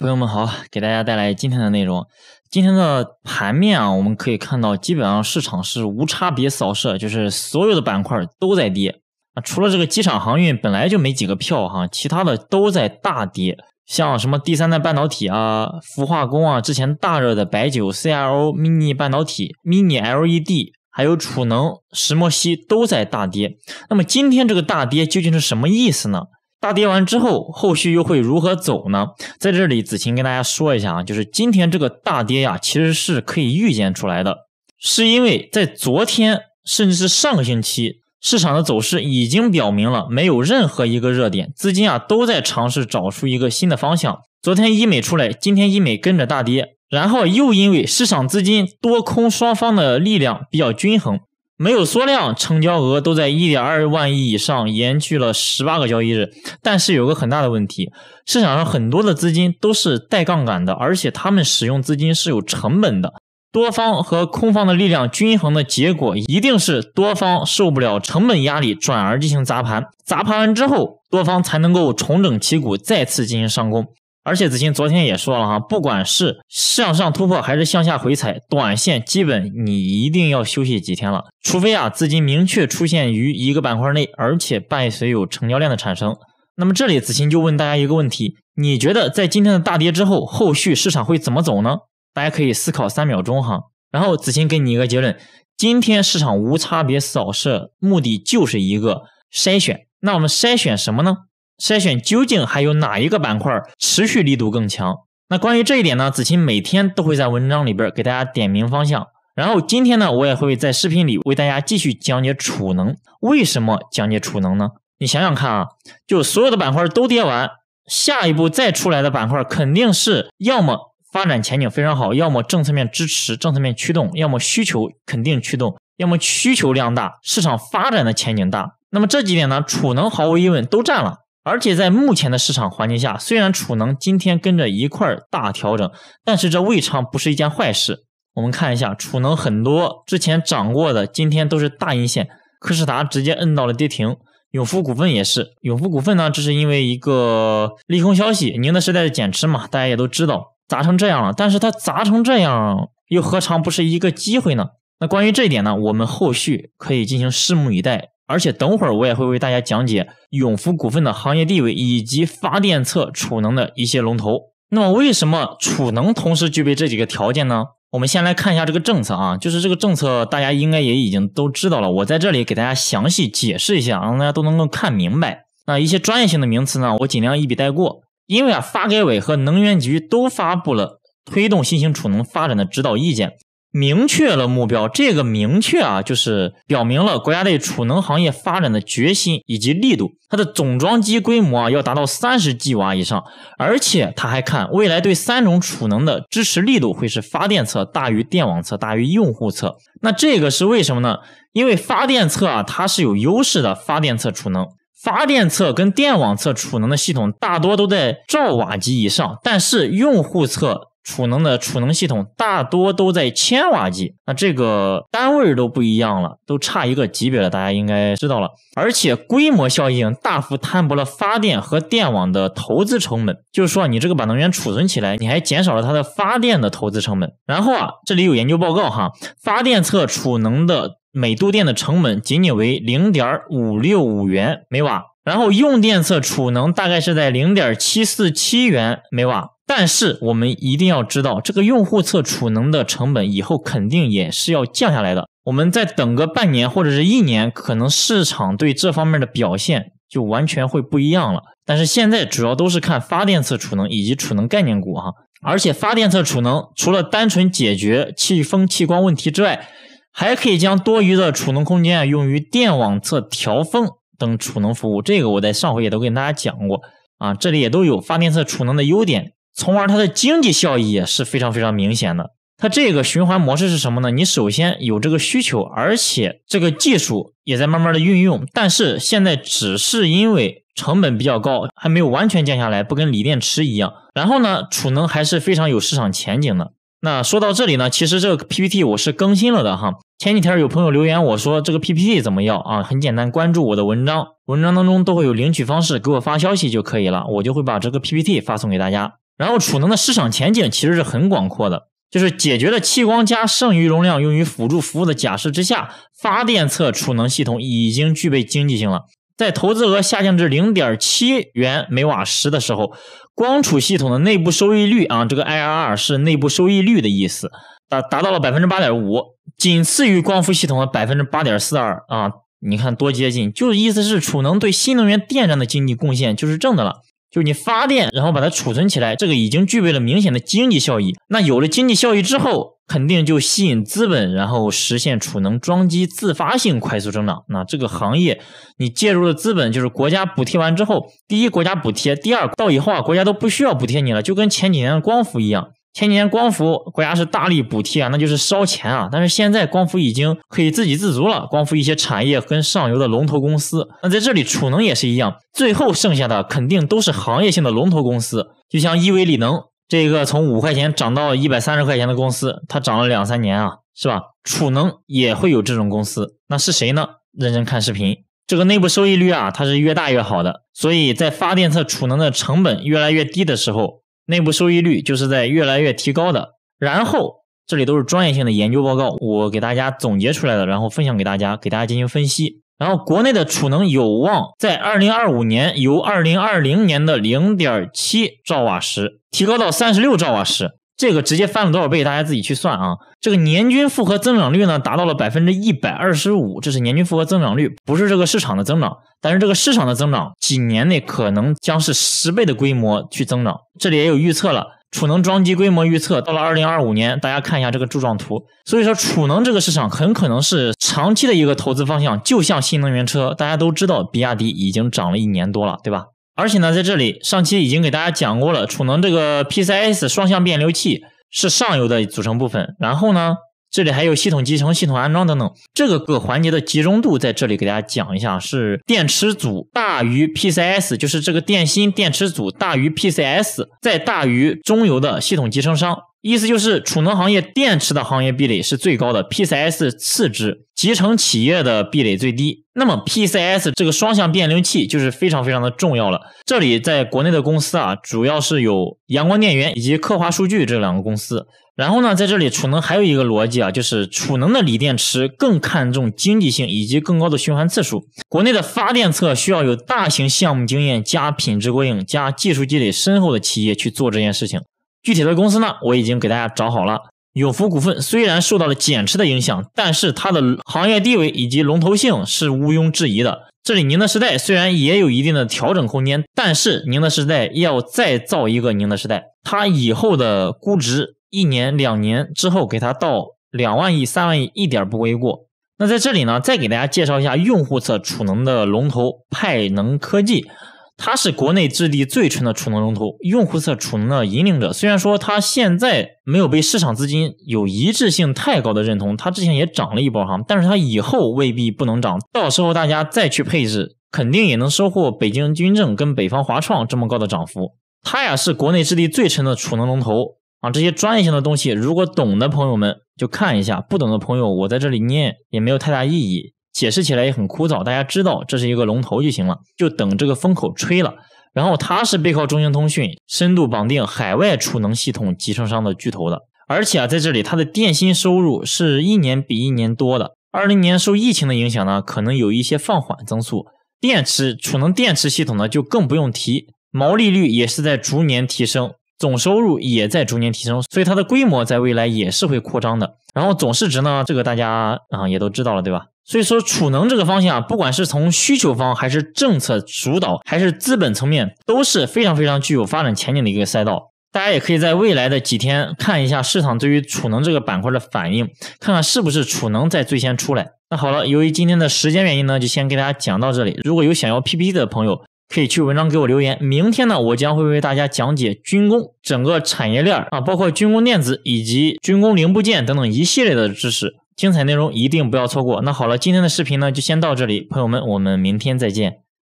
朋友们好，给大家带来今天的内容。今天的盘面啊，我们可以看到，基本上市场是无差别扫射，就是所有的板块都在跌啊，除了这个机场航运本来就没几个票哈，其他的都在大跌。像什么第三代半导体啊、氟化工啊，之前大热的白酒、CLO、mini 半导体、mini LED，还有储能、石墨烯都在大跌。那么今天这个大跌究竟是什么意思呢？大跌完之后，后续又会如何走呢？在这里，子晴跟大家说一下啊，就是今天这个大跌呀，其实是可以预见出来的，是因为在昨天甚至是上个星期，市场的走势已经表明了，没有任何一个热点资金啊都在尝试找出一个新的方向。昨天医美出来，今天医美跟着大跌，然后又因为市场资金多空双方的力量比较均衡。没有缩量，成交额都在一点二万亿以上，延续了十八个交易日。但是有个很大的问题，市场上很多的资金都是带杠杆的，而且他们使用资金是有成本的。多方和空方的力量均衡的结果，一定是多方受不了成本压力，转而进行砸盘。砸盘完之后，多方才能够重整旗鼓，再次进行上攻。而且子欣昨天也说了哈，不管是向上突破还是向下回踩，短线基本你一定要休息几天了，除非啊资金明确出现于一个板块内，而且伴随有成交量的产生。那么这里子欣就问大家一个问题，你觉得在今天的大跌之后，后续市场会怎么走呢？大家可以思考三秒钟哈，然后子欣给你一个结论，今天市场无差别扫射目的就是一个筛选，那我们筛选什么呢？筛选究竟还有哪一个板块持续力度更强？那关于这一点呢，子晴每天都会在文章里边给大家点明方向。然后今天呢，我也会在视频里为大家继续讲解储能。为什么讲解储能呢？你想想看啊，就所有的板块都跌完，下一步再出来的板块肯定是要么发展前景非常好，要么政策面支持、政策面驱动，要么需求肯定驱动，要么需求量大，市场发展的前景大。那么这几点呢，储能毫无疑问都占了。而且在目前的市场环境下，虽然储能今天跟着一块大调整，但是这未尝不是一件坏事。我们看一下储能很多之前涨过的，今天都是大阴线。科士达直接摁到了跌停，永福股份也是。永福股份呢，这是因为一个利空消息，宁德时代的减持嘛，大家也都知道砸成这样了。但是它砸成这样，又何尝不是一个机会呢？那关于这一点呢，我们后续可以进行拭目以待。而且等会儿我也会为大家讲解永福股份的行业地位以及发电侧储能的一些龙头。那么为什么储能同时具备这几个条件呢？我们先来看一下这个政策啊，就是这个政策大家应该也已经都知道了，我在这里给大家详细解释一下，让大家都能够看明白。那一些专业性的名词呢，我尽量一笔带过，因为啊，发改委和能源局都发布了推动新型储能发展的指导意见。明确了目标，这个明确啊，就是表明了国家对储能行业发展的决心以及力度。它的总装机规模啊，要达到三十 g 瓦以上，而且他还看未来对三种储能的支持力度会是发电侧大于电网侧大于用户侧。那这个是为什么呢？因为发电侧啊，它是有优势的。发电侧储能，发电侧跟电网侧储能的系统大多都在兆瓦级以上，但是用户侧。储能的储能系统大多都在千瓦级，那这个单位都不一样了，都差一个级别了，大家应该知道了。而且规模效应大幅摊薄了发电和电网的投资成本，就是说你这个把能源储存起来，你还减少了它的发电的投资成本。然后啊，这里有研究报告哈，发电侧储能的每度电的成本仅仅为零点五六五元每瓦，然后用电侧储能大概是在零点七四七元每瓦。但是我们一定要知道，这个用户侧储能的成本以后肯定也是要降下来的。我们再等个半年或者是一年，可能市场对这方面的表现就完全会不一样了。但是现在主要都是看发电侧储能以及储能概念股哈。而且发电侧储能除了单纯解决气风气光问题之外，还可以将多余的储能空间啊用于电网侧调峰等储能服务。这个我在上回也都跟大家讲过啊，这里也都有发电侧储能的优点。从而它的经济效益也是非常非常明显的。它这个循环模式是什么呢？你首先有这个需求，而且这个技术也在慢慢的运用，但是现在只是因为成本比较高，还没有完全降下来，不跟锂电池一样。然后呢，储能还是非常有市场前景的。那说到这里呢，其实这个 PPT 我是更新了的哈。前几天有朋友留言我说这个 PPT 怎么要啊？很简单，关注我的文章，文章当中都会有领取方式，给我发消息就可以了，我就会把这个 PPT 发送给大家。然后，储能的市场前景其实是很广阔的。就是解决了气光加剩余容量用于辅助服务的假设之下，发电侧储能系统已经具备经济性了。在投资额下降至零点七元每瓦时的时候，光储系统的内部收益率啊，这个 IRR 是内部收益率的意思，达达到了百分之八点五，仅次于光伏系统的百分之八点四二啊。你看多接近，就是意思是储能对新能源电站的经济贡献就是正的了。就是你发电，然后把它储存起来，这个已经具备了明显的经济效益。那有了经济效益之后，肯定就吸引资本，然后实现储能装机自发性快速增长。那这个行业，你介入的资本就是国家补贴完之后，第一国家补贴，第二到以后啊，国家都不需要补贴你了，就跟前几年的光伏一样。前几年光伏国家是大力补贴啊，那就是烧钱啊。但是现在光伏已经可以自给自足了。光伏一些产业跟上游的龙头公司，那在这里储能也是一样。最后剩下的肯定都是行业性的龙头公司，就像伊维锂能这个从五块钱涨到一百三十块钱的公司，它涨了两三年啊，是吧？储能也会有这种公司，那是谁呢？认真看视频，这个内部收益率啊，它是越大越好的。所以在发电侧储能的成本越来越低的时候。内部收益率就是在越来越提高的，然后这里都是专业性的研究报告，我给大家总结出来的，然后分享给大家，给大家进行分析。然后国内的储能有望在二零二五年由二零二零年的零点七兆瓦时提高到三十六兆瓦时。这个直接翻了多少倍？大家自己去算啊！这个年均复合增长率呢，达到了百分之一百二十五，这是年均复合增长率，不是这个市场的增长。但是这个市场的增长，几年内可能将是十倍的规模去增长。这里也有预测了，储能装机规模预测到了二零二五年，大家看一下这个柱状图。所以说，储能这个市场很可能是长期的一个投资方向，就像新能源车，大家都知道，比亚迪已经涨了一年多了，对吧？而且呢，在这里上期已经给大家讲过了，储能这个 PCS 双向变流器是上游的组成部分。然后呢，这里还有系统集成、系统安装等等，这个各环节的集中度在这里给大家讲一下：是电池组大于 PCS，就是这个电芯电池组大于 PCS，再大于中游的系统集成商。意思就是，储能行业电池的行业壁垒是最高的，PCS 次之，集成企业的壁垒最低。那么，PCS 这个双向变流器就是非常非常的重要了。这里在国内的公司啊，主要是有阳光电源以及科华数据这两个公司。然后呢，在这里储能还有一个逻辑啊，就是储能的锂电池更看重经济性以及更高的循环次数。国内的发电侧需要有大型项目经验、加品质过硬、加技术积累深厚的企业去做这件事情。具体的公司呢，我已经给大家找好了。永福股份虽然受到了减持的影响，但是它的行业地位以及龙头性是毋庸置疑的。这里宁德时代虽然也有一定的调整空间，但是宁德时代要再造一个宁德时代，它以后的估值一年两年之后，给它到两万亿、三万亿一点不为过。那在这里呢，再给大家介绍一下用户侧储能的龙头派能科技。它是国内质地最纯的储能龙头，用户侧储能的引领者。虽然说它现在没有被市场资金有一致性太高的认同，它之前也涨了一波哈，但是它以后未必不能涨，到时候大家再去配置，肯定也能收获北京军政跟北方华创这么高的涨幅。它呀，是国内质地最纯的储能龙头啊！这些专业性的东西，如果懂的朋友们就看一下，不懂的朋友我在这里念也没有太大意义。解释起来也很枯燥，大家知道这是一个龙头就行了，就等这个风口吹了。然后它是背靠中兴通讯，深度绑定海外储能系统集成商的巨头的，而且啊，在这里它的电芯收入是一年比一年多的。二零年受疫情的影响呢，可能有一些放缓增速，电池储能电池系统呢就更不用提，毛利率也是在逐年提升。总收入也在逐年提升，所以它的规模在未来也是会扩张的。然后总市值呢，这个大家啊也都知道了，对吧？所以说储能这个方向，不管是从需求方，还是政策主导，还是资本层面，都是非常非常具有发展前景的一个赛道。大家也可以在未来的几天看一下市场对于储能这个板块的反应，看看是不是储能在最先出来。那好了，由于今天的时间原因呢，就先给大家讲到这里。如果有想要 PPT 的朋友，可以去文章给我留言。明天呢，我将会为大家讲解军工整个产业链儿啊，包括军工电子以及军工零部件等等一系列的知识，精彩内容一定不要错过。那好了，今天的视频呢就先到这里，朋友们，我们明天再见。